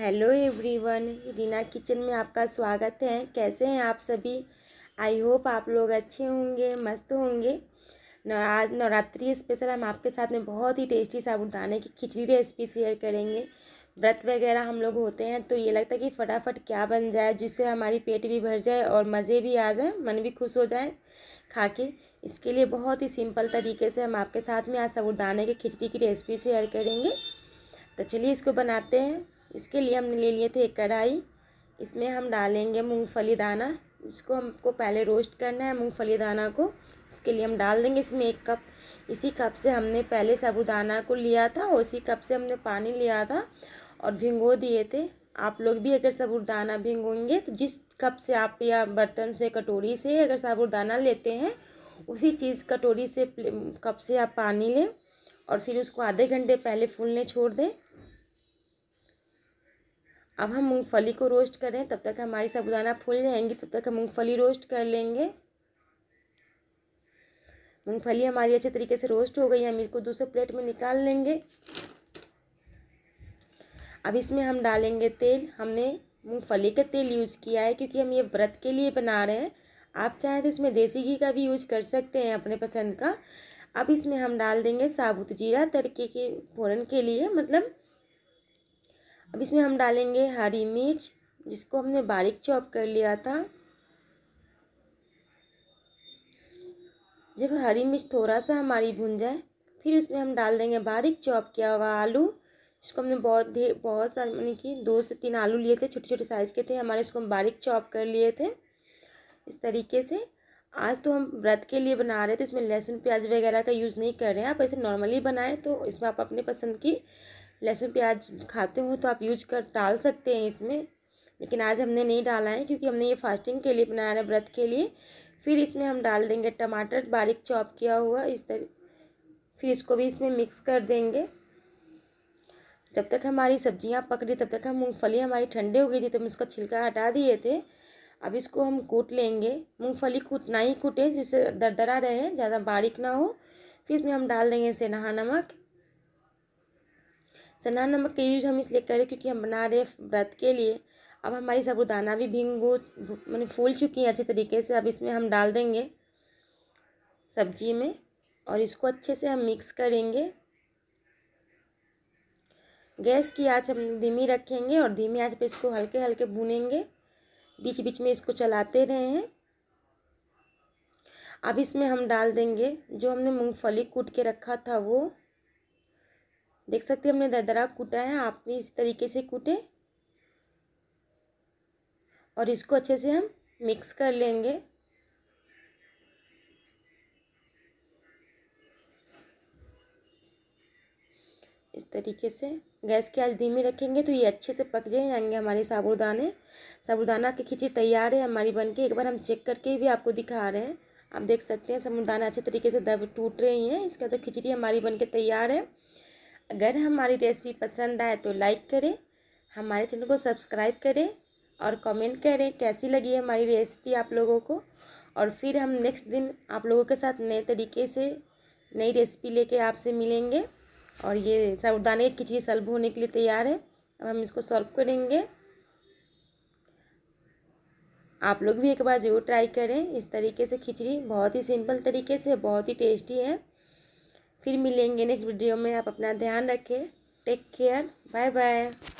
hello everyone Reena kitchen में आपका स्वागत है कैसे हैं आप सभी आई होप आप लोग अच्छे होंगे मस्त होंगे नवरा नवरात्रि स्पेशल हम आपके साथ में बहुत ही टेस्टी साबुदाने की खिचड़ी रेसिपी शेयर करेंगे व्रत वगैरह हम लोग होते हैं तो ये लगता है कि फटाफट क्या बन जाए जिससे हमारी पेट भी भर जाए और मज़े भी आ जाए मन भी खुश हो जाए खा के इसके लिए बहुत ही सिंपल तरीके से हम आपके साथ में आज साबुदाने की खिचड़ी की रेसिपी शेयर करेंगे तो चलिए इसको बनाते हैं इसके लिए हमने ले लिए थे एक कढ़ाई इसमें हम डालेंगे मूंगफली दाना जिसको हमको पहले रोस्ट करना है मूंगफली दाना को इसके लिए हम डाल देंगे इसमें एक कप इसी कप से हमने पहले साबुदाना को लिया था और उसी कप से हमने पानी लिया था और भिंगो दिए थे आप लोग भी अगर साबुदाना भिंगोएंगे तो जिस कप से आप या बर्तन से कटोरी से अगर साबुदाना लेते हैं उसी चीज़ कटोरी से कप से आप पानी लें और फिर उसको आधे घंटे पहले फूलने छोड़ दें अब हम मूंगफली को रोस्ट करें तब तक हमारी साबुदाना फूल जाएंगी तब तक हम मूंगफली रोस्ट कर लेंगे मूंगफली हमारी अच्छे तरीके से रोस्ट हो गई है हम इसको दूसरे प्लेट में निकाल लेंगे अब इसमें हम डालेंगे तेल हमने मूंगफली का तेल यूज़ किया है क्योंकि हम ये व्रत के लिए बना रहे हैं आप चाहें तो इसमें देसी घी का भी यूज कर सकते हैं अपने पसंद का अब इसमें हम डाल देंगे साबुत जीरा तड़के के फोरन के लिए मतलब अब इसमें हम डालेंगे हरी मिर्च जिसको हमने बारीक चॉप कर लिया था जब हरी मिर्च थोड़ा सा हमारी भुन जाए फिर उसमें हम डाल देंगे बारीक चॉप किया हुआ आलू इसको हमने बहुत ढेर बहुत सारे मानी कि दो से तीन आलू लिए थे छोटे छोटे साइज़ के थे हमारे इसको हम बारीक चॉप कर लिए थे इस तरीके से आज तो हम व्रत के लिए बना रहे थे इसमें लहसुन प्याज वगैरह का यूज़ नहीं कर रहे हैं आप ऐसे नॉर्मली बनाएं तो इसमें आप अपने पसंद की लहसुन प्याज खाते हो तो आप यूज कर डाल सकते हैं इसमें लेकिन आज हमने नहीं डाला है क्योंकि हमने ये फास्टिंग के लिए बनाया है व्रत के लिए फिर इसमें हम डाल देंगे टमाटर बारीक चॉप किया हुआ इस तरह फिर इसको भी इसमें मिक्स कर देंगे जब तक हमारी सब्जियां पक रही तब तक हम मूँगफली हमारी ठंडे हो गई थी तो हम इसका छिलका हटा दिए थे अब इसको हम कूट लेंगे मूँगफली कूटना ही कूटें जिससे दरदरा रहे ज़्यादा बारीक ना हो फिर इसमें हम डाल देंगे सेनहा नमक सना नमक का यूज हम इसलिए करें क्योंकि हम बना रहे व्रत के लिए अब हमारी साबुदाना भी भींगू मैंने फूल चुकी है अच्छे तरीके से अब इसमें हम डाल देंगे सब्जी में और इसको अच्छे से हम मिक्स करेंगे गैस की आँच हम धीमी रखेंगे और धीमी आँच पे इसको हल्के हल्के भूनेंगे बीच बीच में इसको चलाते रहे हैं अब इसमें हम डाल देंगे जो हमने मूंगफली कूट के रखा था वो देख सकते हैं हमने ददरा कूटा है आप भी इस तरीके से कूटे और इसको अच्छे से हम मिक्स कर लेंगे इस तरीके से गैस की आज धीमी रखेंगे तो ये अच्छे से पक जाएंगे हमारे साबुदाने साबुदाना की खिचड़ी तैयार है हमारी बन के एक बार हम चेक करके भी आपको दिखा रहे हैं आप देख सकते हैं साबुदाना अच्छे तरीके से दब टूट रही हैं इसके अंदर खिचड़ी हमारी बन के तैयार है अगर हमारी रेसिपी पसंद आए तो लाइक करें हमारे चैनल को सब्सक्राइब करें और कमेंट करें कैसी लगी हमारी रेसिपी आप लोगों को और फिर हम नेक्स्ट दिन आप लोगों के साथ नए तरीके से नई रेसिपी लेके आपसे मिलेंगे और ये साबुदाने की खिचड़ी सल्व होने के लिए तैयार है अब हम इसको सॉल्व करेंगे आप लोग भी एक बार ज़रूर ट्राई करें इस तरीके से खिचड़ी बहुत ही सिंपल तरीके से बहुत ही टेस्टी है फिर मिलेंगे नेक्स्ट वीडियो में आप अपना ध्यान रखें टेक केयर बाय बाय